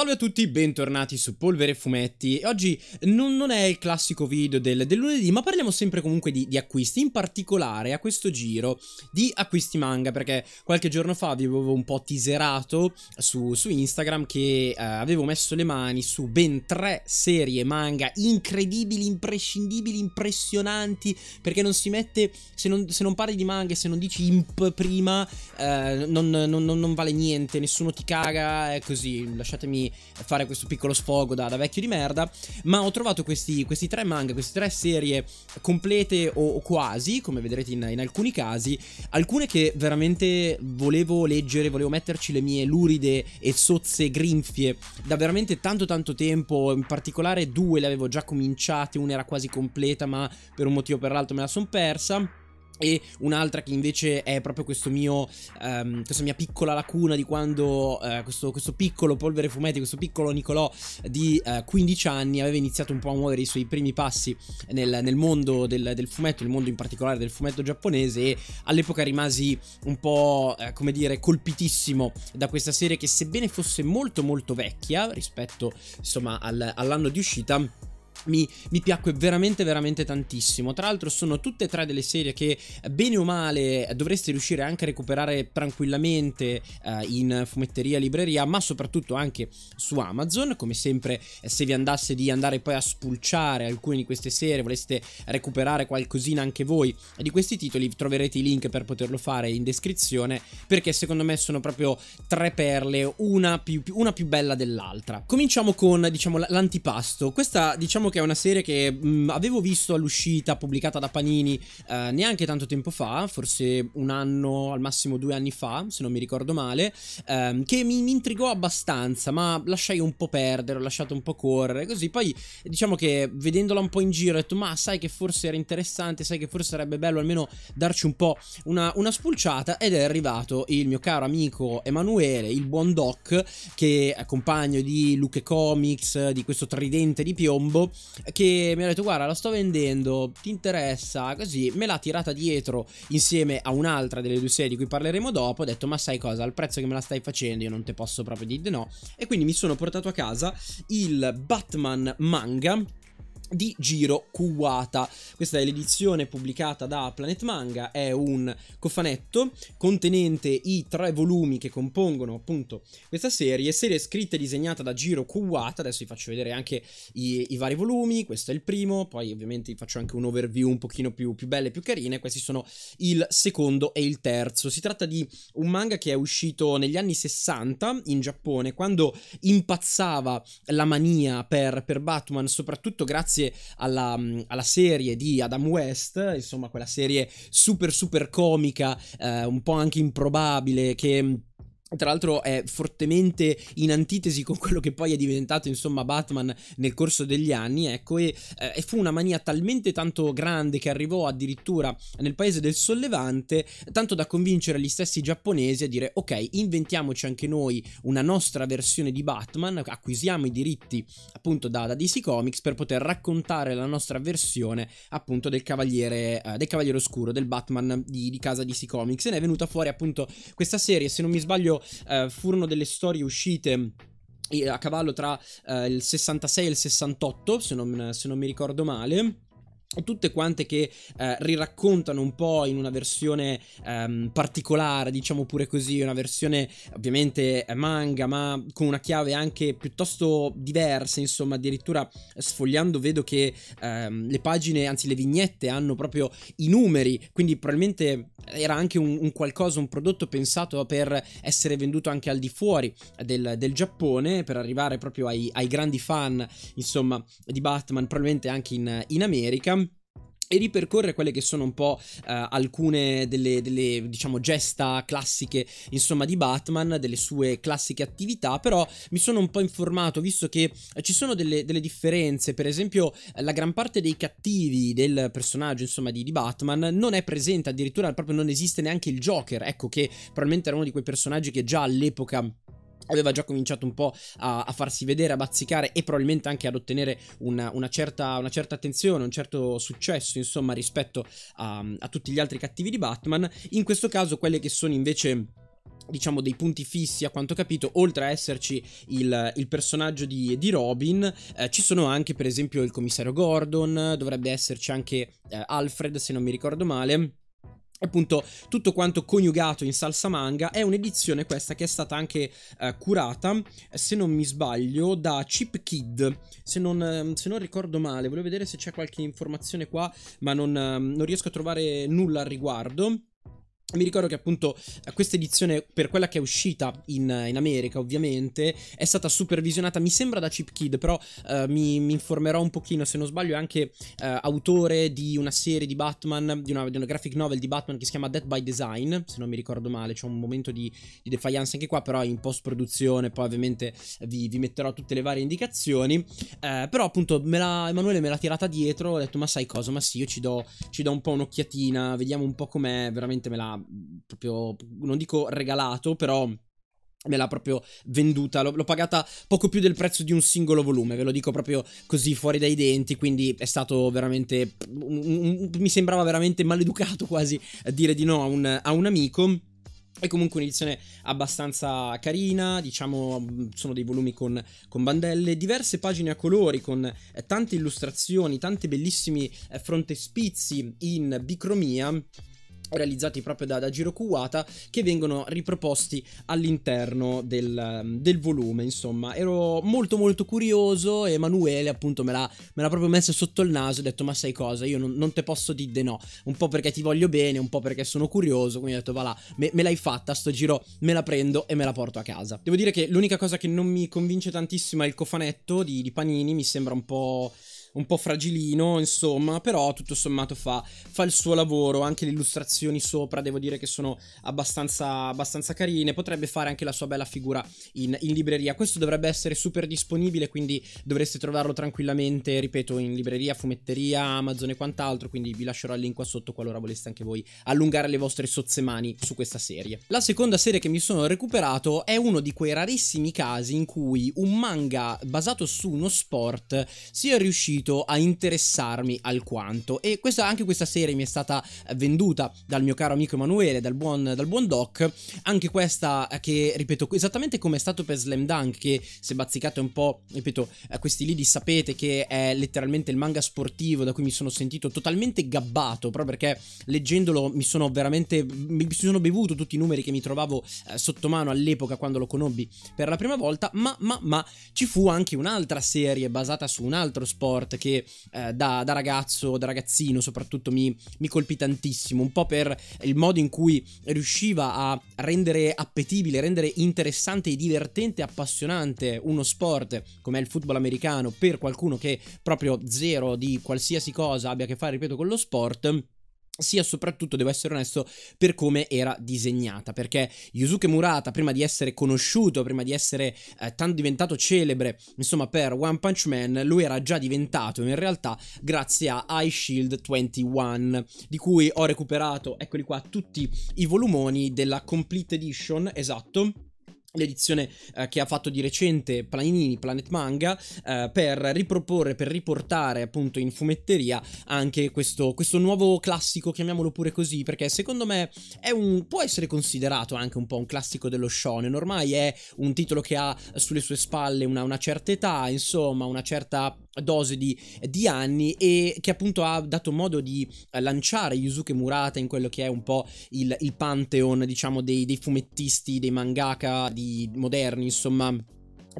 Salve a tutti, bentornati su Polvere Fumetti Oggi non, non è il classico video del, del, lunedì ma parliamo sempre comunque di, di, acquisti In particolare a questo giro di acquisti manga Perché qualche giorno fa vi avevo un po' teaserato su, su Instagram Che eh, avevo messo le mani su ben tre serie manga incredibili, imprescindibili, impressionanti Perché non si mette, se non, se non parli di manga se non dici imp prima eh, non, non, non vale niente, nessuno ti caga, è eh, così Lasciatemi fare questo piccolo sfogo da, da vecchio di merda, ma ho trovato questi, questi, tre manga, queste tre serie complete o, o quasi, come vedrete in, in, alcuni casi, alcune che veramente volevo leggere, volevo metterci le mie luride e sozze grinfie da veramente tanto tanto tempo, in particolare due le avevo già cominciate, una era quasi completa ma per un motivo o per l'altro me la son persa. E un'altra che invece è proprio mio, um, questa mia piccola lacuna di quando uh, questo, questo, piccolo polvere fumetti, questo piccolo Nicolò di uh, eh, 15 anni aveva iniziato un po' a muovere i suoi primi passi nel, nel mondo del, del, fumetto, nel mondo in particolare del fumetto giapponese e all'epoca rimasi un po', uh, come dire, colpitissimo da questa serie che sebbene fosse molto molto vecchia rispetto insomma al, all'anno di uscita mi, mi, piacque veramente veramente tantissimo. Tra l'altro sono tutte e tre delle serie che bene o male dovreste riuscire anche a recuperare tranquillamente eh, in fumetteria, libreria, ma soprattutto anche su Amazon. Come sempre eh, se vi andasse di andare poi a spulciare alcune di queste serie, voleste recuperare qualcosina anche voi di questi titoli, troverete i link per poterlo fare in descrizione perché secondo me sono proprio tre perle, una più, una più bella dell'altra. Cominciamo con diciamo l'antipasto. Questa diciamo che è una serie che mh, mm, avevo visto all'uscita, pubblicata da Panini eh, neanche tanto tempo fa, forse un anno, al massimo due anni fa, se non mi ricordo male, ehm, che mi, mi, intrigò abbastanza, ma lasciai un po' perdere, ho lasciato un po' correre, così poi diciamo che vedendola un po' in giro ho detto ma sai che forse era interessante, sai che forse sarebbe bello almeno darci un po' una, una spulciata ed è arrivato il mio caro amico Emanuele, il buon Doc, che è compagno di Luke Comics, di questo tridente di piombo, che mi ha detto guarda la sto vendendo, ti interessa, così me l'ha tirata dietro insieme a un'altra delle due serie di cui parleremo dopo, ho detto ma sai cosa, al prezzo che me la stai facendo io non te posso proprio dire no e quindi mi sono portato a casa il Batman manga di Giro Kuwata. Questa è l'edizione pubblicata da Planet Manga, è un cofanetto contenente i tre volumi che compongono appunto questa serie, serie scritta e disegnata da Giro Kuwata, adesso vi faccio vedere anche i, i vari volumi, questo è il primo, poi ovviamente vi faccio anche un overview un pochino più, più belle e più carine, questi sono il secondo e il terzo. Si tratta di un manga che è uscito negli anni 60 in Giappone, quando impazzava la mania per, per Batman, soprattutto grazie grazie alla, mm, alla, serie di Adam West, insomma quella serie super super comica, eh, un po' anche improbabile che mm, tra l'altro è fortemente in antitesi con quello che poi è diventato insomma Batman nel corso degli anni, ecco, e, eh, e, fu una mania talmente tanto grande che arrivò addirittura nel paese del sollevante, tanto da convincere gli stessi giapponesi a dire ok, inventiamoci anche noi una nostra versione di Batman, acquisiamo i diritti appunto da, da DC Comics per poter raccontare la nostra versione appunto del Cavaliere, eh, del cavaliere Oscuro, del Batman di, di casa DC Comics. E ne è venuta fuori appunto questa serie, se non mi sbaglio eh, furono delle storie uscite eh, a cavallo tra eh, il 66 e il 68, se non, se non mi ricordo male tutte quante che eh, riraccontano un po' in una versione ehm, particolare, diciamo pure così, una versione ovviamente eh, manga, ma con una chiave anche piuttosto diversa, insomma, addirittura sfogliando vedo che ehm, le pagine, anzi le vignette hanno proprio i numeri, quindi probabilmente era anche un, un qualcosa, un prodotto pensato per essere venduto anche al di fuori del, del Giappone, per arrivare proprio ai, ai, grandi fan, insomma, di Batman, probabilmente anche in, in America e ripercorre quelle che sono un po' eh, alcune delle, delle, diciamo, gesta classiche, insomma, di Batman, delle sue classiche attività, però mi sono un po' informato, visto che eh, ci sono delle, delle differenze, per esempio eh, la gran parte dei cattivi del personaggio, insomma, di, di, Batman non è presente, addirittura proprio non esiste neanche il Joker, ecco che probabilmente era uno di quei personaggi che già all'epoca aveva già cominciato un po' a, a, farsi vedere, a bazzicare e probabilmente anche ad ottenere una, una, certa, una certa, attenzione, un certo successo, insomma, rispetto a, a tutti gli altri cattivi di Batman. In questo caso, quelle che sono invece diciamo dei punti fissi a quanto ho capito oltre a esserci il, il personaggio di, di Robin eh, ci sono anche per esempio il commissario Gordon dovrebbe esserci anche eh, Alfred se non mi ricordo male appunto tutto quanto coniugato in salsa manga è un'edizione questa che è stata anche eh, curata se non mi sbaglio da Chip Kid se non, ehm, se non, ricordo male volevo vedere se c'è qualche informazione qua ma non, ehm, non riesco a trovare nulla al riguardo mi ricordo che appunto questa edizione, per quella che è uscita in, in, America ovviamente, è stata supervisionata, mi sembra da Chip Kid, però eh, mi, mi, informerò un pochino, se non sbaglio è anche eh, autore di una serie di Batman, di una, di una, graphic novel di Batman che si chiama Dead by Design, se non mi ricordo male, c'è un momento di, di defiance anche qua, però in post produzione, poi ovviamente vi, vi metterò tutte le varie indicazioni, eh, però appunto me la, Emanuele me l'ha tirata dietro, ho detto ma sai cosa, ma sì, io ci do, ci do un po' un'occhiatina, vediamo un po' com'è, veramente me l'ha proprio, non dico regalato, però me l'ha proprio venduta, l'ho, l'ho, pagata poco più del prezzo di un singolo volume, ve lo dico proprio così fuori dai denti, quindi è stato veramente, mi sembrava veramente maleducato quasi dire di no a un, a un amico. È comunque un'edizione abbastanza carina, diciamo, sono dei volumi con, con, bandelle, diverse pagine a colori con eh, tante illustrazioni, tanti bellissimi eh, frontespizi in bicromia realizzati proprio da, da Giro Kuwata che vengono riproposti all'interno del, del, volume insomma ero molto molto curioso e Emanuele appunto me l'ha, me l'ha proprio messo sotto il naso e ho detto ma sai cosa io non, non te posso dire de no un po' perché ti voglio bene un po' perché sono curioso quindi ho detto va là me, me l'hai fatta sto giro me la prendo e me la porto a casa devo dire che l'unica cosa che non mi convince tantissimo è il cofanetto di, di Panini mi sembra un po' un po' fragilino, insomma, però tutto sommato fa, fa, il suo lavoro, anche le illustrazioni sopra devo dire che sono abbastanza, abbastanza carine, potrebbe fare anche la sua bella figura in, in, libreria, questo dovrebbe essere super disponibile, quindi dovreste trovarlo tranquillamente, ripeto, in libreria, fumetteria, Amazon e quant'altro, quindi vi lascerò il link qua sotto qualora voleste anche voi allungare le vostre sozze mani su questa serie. La seconda serie che mi sono recuperato è uno di quei rarissimi casi in cui un manga basato su uno sport sia riuscito riuscito a interessarmi alquanto e questa, anche questa serie mi è stata venduta dal mio caro amico Emanuele, dal buon, dal buon Doc, anche questa eh, che ripeto esattamente come è stato per Slam Dunk che se bazzicate un po' ripeto eh, questi lidi sapete che è letteralmente il manga sportivo da cui mi sono sentito totalmente gabbato proprio perché leggendolo mi sono veramente mi sono bevuto tutti i numeri che mi trovavo eh, sotto mano all'epoca quando lo conobbi per la prima volta ma ma ma ci fu anche un'altra serie basata su un altro sport sport che eh, da, da, ragazzo, da ragazzino soprattutto mi, mi, colpì tantissimo, un po' per il modo in cui riusciva a rendere appetibile, rendere interessante e divertente, appassionante uno sport come il football americano per qualcuno che proprio zero di qualsiasi cosa abbia a che fare, ripeto, con lo sport sia soprattutto, devo essere onesto, per come era disegnata, perché Yusuke Murata, prima di essere conosciuto, prima di essere eh, tanto diventato celebre, insomma, per One Punch Man, lui era già diventato in realtà grazie a Eye Shield 21, di cui ho recuperato, eccoli qua, tutti i volumoni della Complete Edition, esatto l'edizione eh, che ha fatto di recente Planini Planet Manga eh, per riproporre, per riportare appunto in fumetteria anche questo, questo, nuovo classico, chiamiamolo pure così, perché secondo me un, può essere considerato anche un po' un classico dello shonen, ormai è un titolo che ha sulle sue spalle una, una certa età, insomma una certa dose di, di, anni e che appunto ha dato modo di eh, lanciare Yusuke Murata in quello che è un po' il, il pantheon diciamo dei, dei fumettisti, dei mangaka di, moderni insomma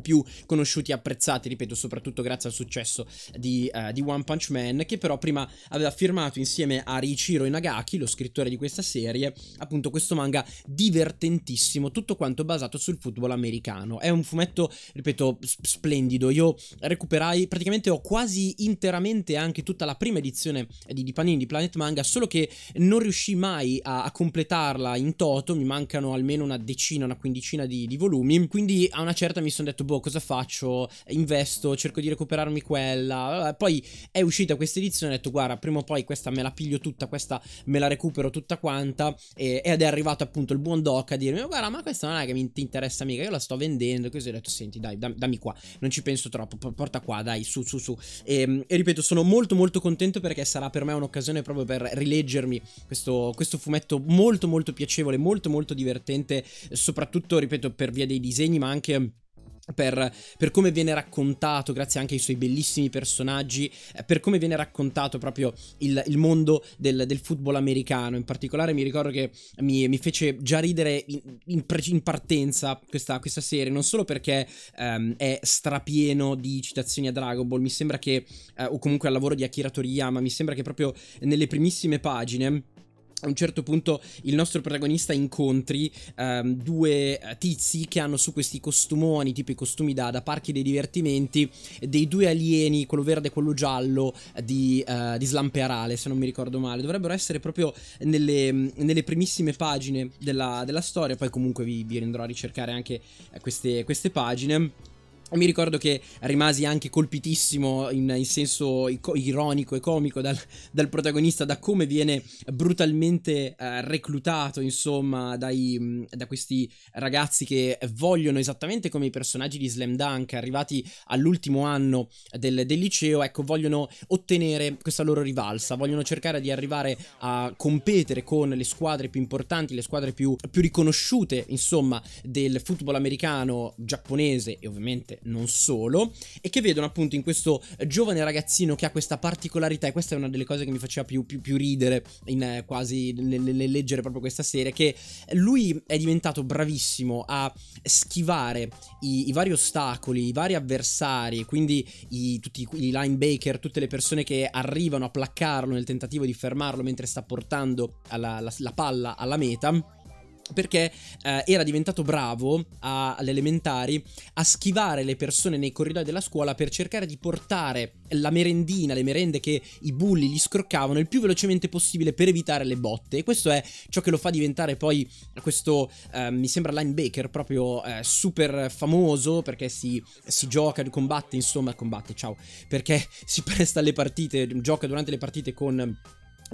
più conosciuti e apprezzati, ripeto, soprattutto grazie al successo di, uh, di, One Punch Man, che però prima aveva firmato insieme a Richiro Inagaki, lo scrittore di questa serie, appunto questo manga divertentissimo, tutto quanto basato sul football americano. È un fumetto, ripeto, splendido. Io recuperai, praticamente ho quasi interamente anche tutta la prima edizione di, di Panini di Planet Manga, solo che non riuscii mai a, a, completarla in toto, mi mancano almeno una decina, una quindicina di, di volumi, quindi a una certa mi sono detto detto, boh, cosa faccio? Investo, cerco di recuperarmi quella. Poi è uscita questa edizione, ho detto, guarda, prima o poi questa me la piglio tutta, questa me la recupero tutta quanta. E, ed è arrivato appunto il buon doc a dirmi, guarda, ma questa non è che mi interessa mica, io la sto vendendo. Così ho detto, senti, dai, dam, dammi qua, non ci penso troppo, porta qua, dai, su, su, su. E, ehm, e ripeto, sono molto, molto contento perché sarà per me un'occasione proprio per rileggermi questo, questo fumetto molto, molto piacevole, molto, molto divertente, soprattutto, ripeto, per via dei disegni, ma anche per, per, come viene raccontato, grazie anche ai suoi bellissimi personaggi, eh, per come viene raccontato proprio il, il mondo del, del, football americano. In particolare mi ricordo che mi, mi fece già ridere in, in, in partenza questa, questa, serie, non solo perché um, è strapieno di citazioni a Dragon Ball, mi sembra che, uh, o comunque al lavoro di Akira Toriyama, mi sembra che proprio nelle primissime pagine a un certo punto il nostro protagonista incontri um, due eh, tizi che hanno su questi costumoni, tipo i costumi da, da, parchi dei divertimenti, dei due alieni, quello verde e quello giallo di, uh, di Slamperale, se non mi ricordo male. Dovrebbero essere proprio nelle, nelle primissime pagine della, della, storia, poi comunque vi, vi andrò a ricercare anche eh, queste, queste pagine. E Mi ricordo che rimasi anche colpitissimo in, in senso ironico e comico dal, dal, protagonista, da come viene brutalmente eh, reclutato, insomma, dai, mm, da questi ragazzi che vogliono esattamente come i personaggi di Slam Dunk, arrivati all'ultimo anno del, del liceo, ecco, vogliono ottenere questa loro rivalsa, vogliono cercare di arrivare a competere con le squadre più importanti, le squadre più, più riconosciute, insomma, del football americano, giapponese e ovviamente non solo, e che vedono appunto in questo giovane ragazzino che ha questa particolarità, e questa è una delle cose che mi faceva più, più, più ridere in, eh, quasi nel, nel, leggere proprio questa serie, che lui è diventato bravissimo a schivare i, i vari ostacoli, i vari avversari, quindi i, tutti i linebacker, tutte le persone che arrivano a placcarlo nel tentativo di fermarlo mentre sta portando alla, la, la palla alla meta perché eh, era diventato bravo a, alle elementari a schivare le persone nei corridoi della scuola per cercare di portare la merendina, le merende che i bulli gli scroccavano il più velocemente possibile per evitare le botte e questo è ciò che lo fa diventare poi questo eh, mi sembra linebacker proprio eh, super famoso perché si, si, gioca, combatte insomma combatte ciao perché si presta alle partite, gioca durante le partite con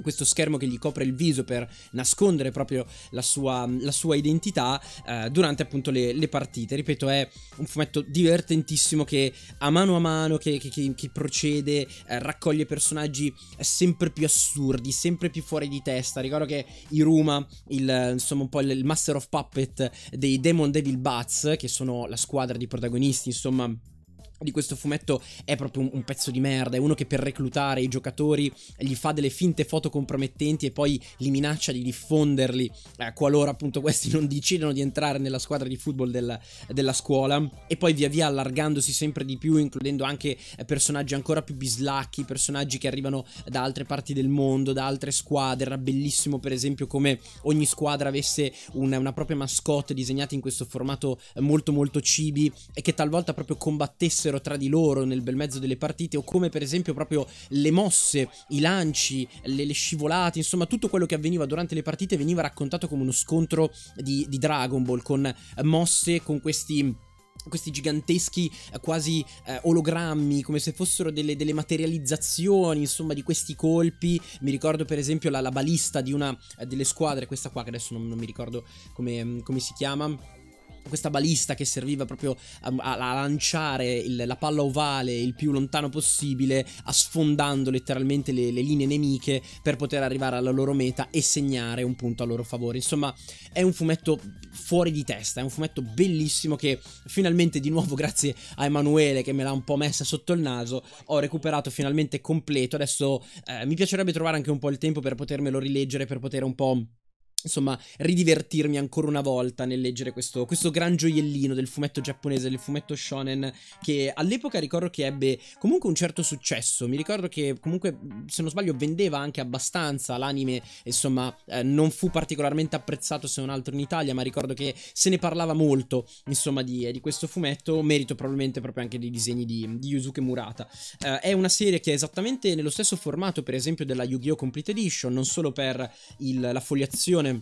questo schermo che gli copre il viso per nascondere proprio la sua, la sua identità eh, durante appunto le, le, partite. Ripeto, è un fumetto divertentissimo che a mano a mano, che, che, che, che procede, eh, raccoglie personaggi sempre più assurdi, sempre più fuori di testa. Ricordo che Iruma, il, insomma un po' il, il Master of Puppet dei Demon Devil Bats, che sono la squadra di protagonisti, insomma di questo fumetto è proprio un, pezzo di merda, è uno che per reclutare i giocatori gli fa delle finte foto compromettenti e poi li minaccia di diffonderli eh, qualora appunto questi non decidano di entrare nella squadra di football della, della, scuola e poi via via allargandosi sempre di più includendo anche eh, personaggi ancora più bislacchi, personaggi che arrivano da altre parti del mondo, da altre squadre, era bellissimo per esempio come ogni squadra avesse una, una propria mascotte disegnata in questo formato eh, molto molto cibi e che talvolta proprio combattesse fossero tra di loro nel bel mezzo delle partite o come per esempio proprio le mosse, i lanci, le, le scivolate, insomma tutto quello che avveniva durante le partite veniva raccontato come uno scontro di, di Dragon Ball con mosse, con questi questi giganteschi eh, quasi eh, ologrammi, come se fossero delle, delle, materializzazioni, insomma, di questi colpi. Mi ricordo per esempio la, la balista di una eh, delle squadre, questa qua che adesso non, non mi ricordo come, come si chiama questa balista che serviva proprio a, a, lanciare il, la palla ovale il più lontano possibile, sfondando letteralmente le, le, linee nemiche per poter arrivare alla loro meta e segnare un punto a loro favore. Insomma, è un fumetto fuori di testa, è un fumetto bellissimo che finalmente di nuovo grazie a Emanuele che me l'ha un po' messa sotto il naso, ho recuperato finalmente completo. Adesso eh, mi piacerebbe trovare anche un po' il tempo per potermelo rileggere, per poter un po' insomma, ridivertirmi ancora una volta nel leggere questo, questo, gran gioiellino del fumetto giapponese, del fumetto shonen, che all'epoca ricordo che ebbe comunque un certo successo. Mi ricordo che comunque, se non sbaglio, vendeva anche abbastanza l'anime, insomma, eh, non fu particolarmente apprezzato se non altro in Italia, ma ricordo che se ne parlava molto, insomma, di, di questo fumetto, merito probabilmente proprio anche dei disegni di, di Yusuke Murata. Eh, è una serie che è esattamente nello stesso formato, per esempio, della Yu-Gi-Oh! Complete Edition, non solo per il, la fogliazione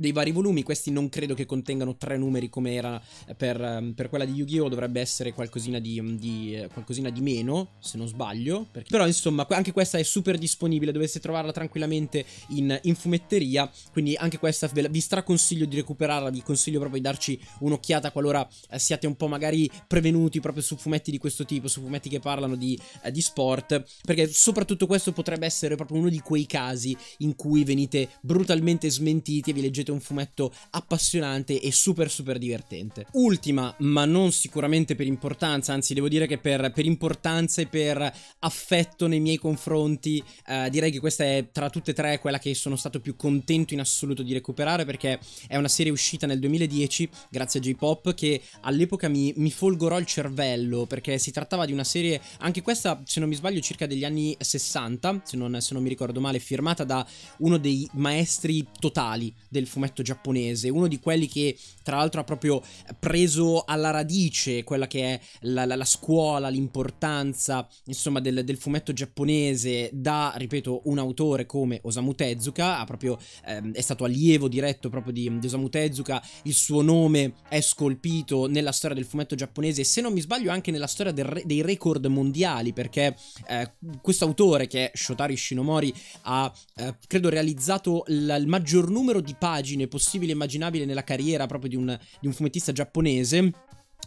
dei vari volumi, questi non credo che contengano tre numeri come era eh, per, ehm, per quella di Yu-Gi-Oh! dovrebbe essere qualcosina di, mm, di, eh, qualcosina di meno, se non sbaglio. Perché... Però insomma, anche questa è super disponibile, dovreste trovarla tranquillamente in, in fumetteria, quindi anche questa ve la, vi straconsiglio di recuperarla, vi consiglio proprio di darci un'occhiata qualora eh, siate un po' magari prevenuti proprio su fumetti di questo tipo, su fumetti che parlano di, eh, di sport, perché soprattutto questo potrebbe essere proprio uno di quei casi in cui venite brutalmente smentiti e vi leggete veramente un fumetto appassionante e super super divertente. Ultima, ma non sicuramente per importanza, anzi devo dire che per, per importanza e per affetto nei miei confronti, eh, direi che questa è tra tutte e tre quella che sono stato più contento in assoluto di recuperare perché è una serie uscita nel 2010 grazie a J-Pop che all'epoca mi, mi folgorò il cervello perché si trattava di una serie, anche questa se non mi sbaglio circa degli anni 60, se non, se non mi ricordo male, firmata da uno dei maestri totali del fumetto fumetto giapponese, uno di quelli che tra l'altro ha proprio preso alla radice quella che è la, la, la scuola, l'importanza insomma del, del, fumetto giapponese da, ripeto, un autore come Osamu Tezuka, ha proprio, ehm, è stato allievo diretto proprio di, di Osamu Tezuka, il suo nome è scolpito nella storia del fumetto giapponese, se non mi sbaglio anche nella storia re, dei record mondiali, perché eh, questo autore che è Shotari Shinomori ha, eh, credo, realizzato la, il maggior numero di pagine stupidaggine possibile e immaginabile nella carriera proprio di un, di un fumettista giapponese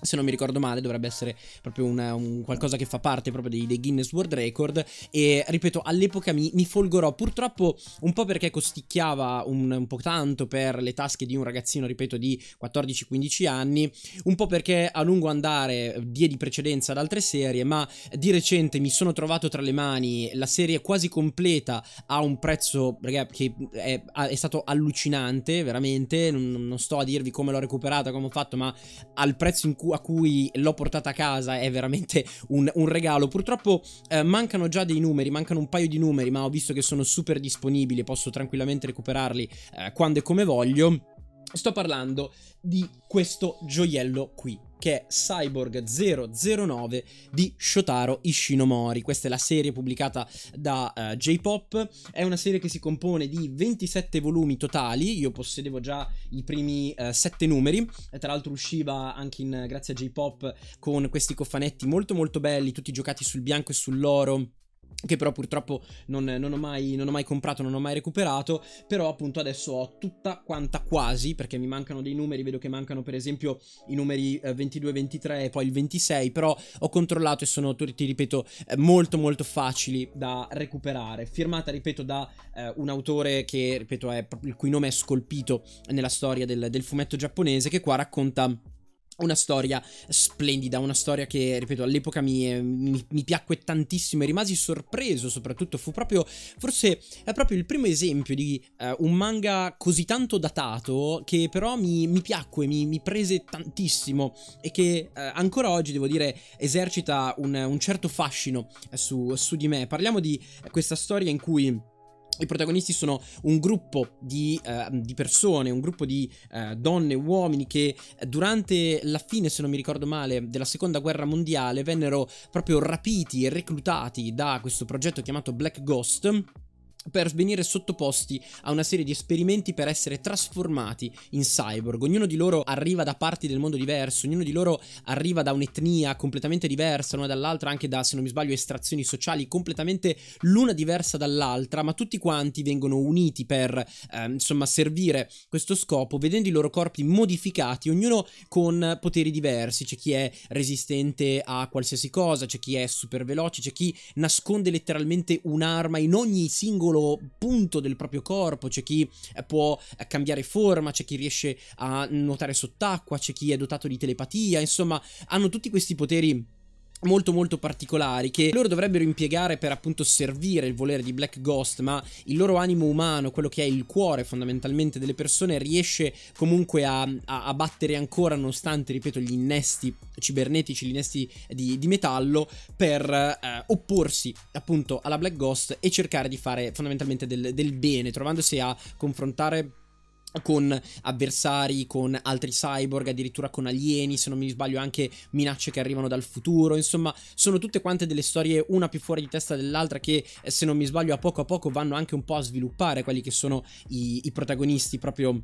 se non mi ricordo male, dovrebbe essere proprio una, un qualcosa che fa parte proprio dei, dei, Guinness World Record. E ripeto, all'epoca mi, mi folgorò purtroppo un po' perché costicchiava un, un, po' tanto per le tasche di un ragazzino, ripeto, di 14-15 anni, un po' perché a lungo andare diedi precedenza ad altre serie, ma di recente mi sono trovato tra le mani la serie quasi completa a un prezzo raga, che è, è, stato allucinante, veramente. Non, non sto a dirvi come l'ho recuperata, come ho fatto, ma al prezzo in cui a cui l'ho portata a casa è veramente un, un regalo. Purtroppo eh, mancano già dei numeri, mancano un paio di numeri, ma ho visto che sono super disponibili, posso tranquillamente recuperarli eh, quando e come voglio. Sto parlando di questo gioiello qui, che è Cyborg 009 di Shotaro Ishinomori. Questa è la serie pubblicata da uh, J-Pop, è una serie che si compone di 27 volumi totali, io possedevo già i primi uh, eh, 7 numeri, tra l'altro usciva anche in, grazie a J-Pop con questi cofanetti molto molto belli, tutti giocati sul bianco e sull'oro che però purtroppo non, non, ho mai, non, ho mai, comprato, non ho mai recuperato, però appunto adesso ho tutta quanta quasi, perché mi mancano dei numeri, vedo che mancano per esempio i numeri 22, eh, 23 e poi il 26, però ho controllato e sono, ti ripeto, eh, molto molto facili da recuperare, firmata, ripeto, da eh, un autore che, ripeto, è, il cui nome è scolpito nella storia del, del fumetto giapponese, che qua racconta una storia splendida, una storia che, ripeto, all'epoca mi, eh, mi, mi, piacque tantissimo e rimasi sorpreso soprattutto. Fu proprio, forse, è proprio il primo esempio di uh, un manga così tanto datato che però mi, mi piacque, mi, prese tantissimo e che uh, ancora oggi, devo dire, esercita un, un certo fascino su, su di me. Parliamo di questa storia in cui i protagonisti sono un gruppo di, uh, di persone, un gruppo di uh, donne e uomini che eh, durante la fine, se non mi ricordo male, della seconda guerra mondiale vennero proprio rapiti e reclutati da questo progetto chiamato Black Ghost per venire sottoposti a una serie di esperimenti per essere trasformati in cyborg. Ognuno di loro arriva da parti del mondo diverso, ognuno di loro arriva da un'etnia completamente diversa l'una dall'altra, anche da, se non mi sbaglio, estrazioni sociali completamente l'una diversa dall'altra, ma tutti quanti vengono uniti per, eh, insomma, servire questo scopo, vedendo i loro corpi modificati, ognuno con poteri diversi. C'è chi è resistente a qualsiasi cosa, c'è chi è super veloce, c'è chi nasconde letteralmente un'arma in ogni singolo singolo punto del proprio corpo, c'è chi eh, può eh, cambiare forma, c'è chi riesce a nuotare sott'acqua, c'è chi è dotato di telepatia, insomma, hanno tutti questi poteri molto molto particolari che loro dovrebbero impiegare per appunto servire il volere di Black Ghost ma il loro animo umano, quello che è il cuore fondamentalmente delle persone riesce comunque a, a, a battere ancora nonostante ripeto gli innesti cibernetici, gli innesti di, di metallo per eh, opporsi appunto alla Black Ghost e cercare di fare fondamentalmente del, del bene trovandosi a confrontare con avversari, con altri cyborg, addirittura con alieni, se non mi sbaglio anche minacce che arrivano dal futuro, insomma sono tutte quante delle storie una più fuori di testa dell'altra che eh, se non mi sbaglio a poco a poco vanno anche un po' a sviluppare quelli che sono i, i protagonisti proprio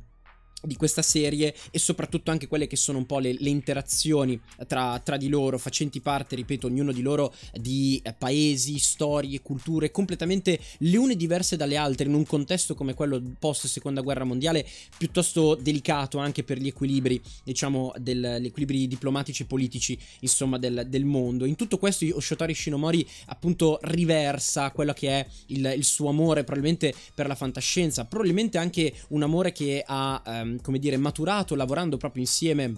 di questa serie e soprattutto anche quelle che sono un po' le, le interazioni tra, tra, di loro, facenti parte, ripeto, ognuno di loro di eh, paesi, storie, culture completamente le une diverse dalle altre in un contesto come quello post seconda guerra mondiale piuttosto delicato anche per gli equilibri, diciamo, degli equilibri diplomatici e politici, insomma, del, del, mondo. In tutto questo Oshotori Shinomori appunto riversa quello che è il, il, suo amore probabilmente per la fantascienza, probabilmente anche un amore che ha... Um, come dire, maturato lavorando proprio insieme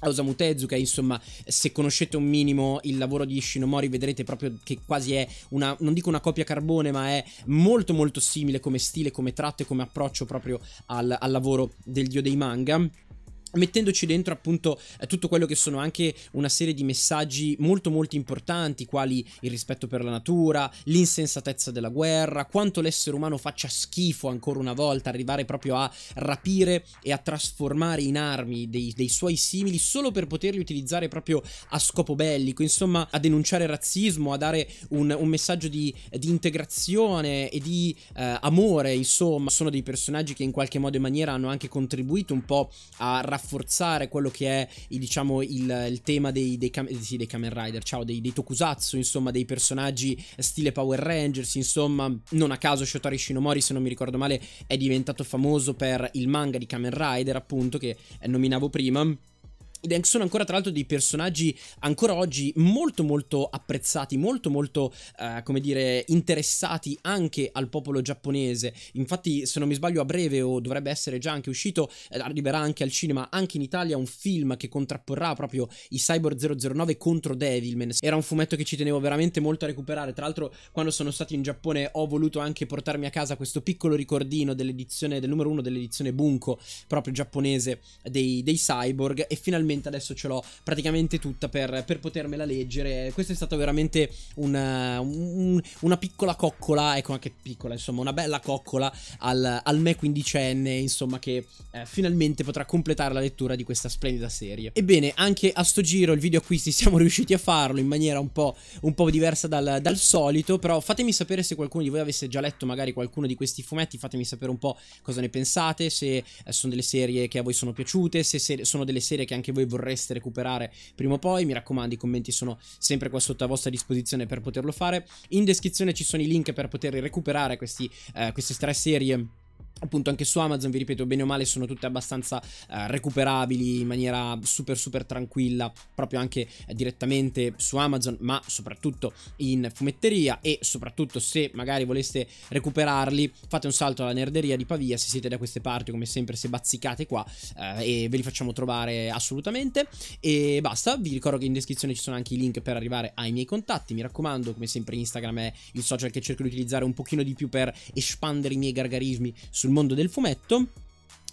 a Osamu Tezuka, insomma, se conoscete un minimo il lavoro di Shinomori vedrete proprio che quasi è una, non dico una copia carbone, ma è molto molto simile come stile, come tratto e come approccio proprio al, al lavoro del dio dei manga mettendoci dentro appunto eh, tutto quello che sono anche una serie di messaggi molto molto importanti quali il rispetto per la natura, l'insensatezza della guerra, quanto l'essere umano faccia schifo ancora una volta arrivare proprio a rapire e a trasformare in armi dei, dei suoi simili solo per poterli utilizzare proprio a scopo bellico, insomma a denunciare il razzismo, a dare un, un messaggio di, di, integrazione e di eh, amore insomma sono dei personaggi che in qualche modo e maniera hanno anche contribuito un po' a rappresentare rafforzare quello che è diciamo il, il tema dei, dei, cam- eh, sì, dei Kamen Rider, ciao, dei, dei Tokusatsu, insomma dei personaggi stile Power Rangers, insomma non a caso Shotari Shinomori se non mi ricordo male è diventato famoso per il manga di Kamen Rider appunto che eh, nominavo prima ed sono ancora tra l'altro dei personaggi ancora oggi molto molto apprezzati, molto molto eh, come dire interessati anche al popolo giapponese. Infatti se non mi sbaglio a breve o dovrebbe essere già anche uscito, eh, arriverà anche al cinema, anche in Italia un film che contrapporrà proprio i Cyber 009 contro Devilman. Era un fumetto che ci tenevo veramente molto a recuperare, tra l'altro quando sono stato in Giappone ho voluto anche portarmi a casa questo piccolo ricordino dell'edizione, del numero uno dell'edizione Bunko, proprio giapponese dei, dei Cyborg e finalmente finalmente adesso ce l'ho praticamente tutta per, per potermela leggere. Questo è stato veramente una, un, una piccola coccola, ecco anche piccola, insomma, una bella coccola al, al me quindicenne, insomma, che eh, finalmente potrà completare la lettura di questa splendida serie. Ebbene, anche a sto giro il video acquisti siamo riusciti a farlo in maniera un po', un po diversa dal, dal solito, però fatemi sapere se qualcuno di voi avesse già letto magari qualcuno di questi fumetti, fatemi sapere un po' cosa ne pensate, se eh, sono delle serie che a voi sono piaciute, se sono delle serie che anche voi voi vorreste recuperare prima o poi. Mi raccomando, i commenti sono sempre qua sotto a vostra disposizione per poterlo fare. In descrizione ci sono i link per poter recuperare questi, eh, queste tre serie appunto anche su Amazon vi ripeto bene o male sono tutte abbastanza eh, recuperabili in maniera super super tranquilla proprio anche eh, direttamente su Amazon ma soprattutto in fumetteria e soprattutto se magari voleste recuperarli fate un salto alla nerderia di Pavia se siete da queste parti come sempre se bazzicate qua eh, e ve li facciamo trovare assolutamente e basta vi ricordo che in descrizione ci sono anche i link per arrivare ai miei contatti mi raccomando come sempre Instagram è il social che cerco di utilizzare un pochino di più per espandere i miei gargarismi su sul mondo del fumetto.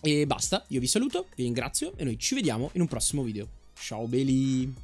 E basta, io vi saluto, vi ringrazio e noi ci vediamo in un prossimo video. Ciao belli!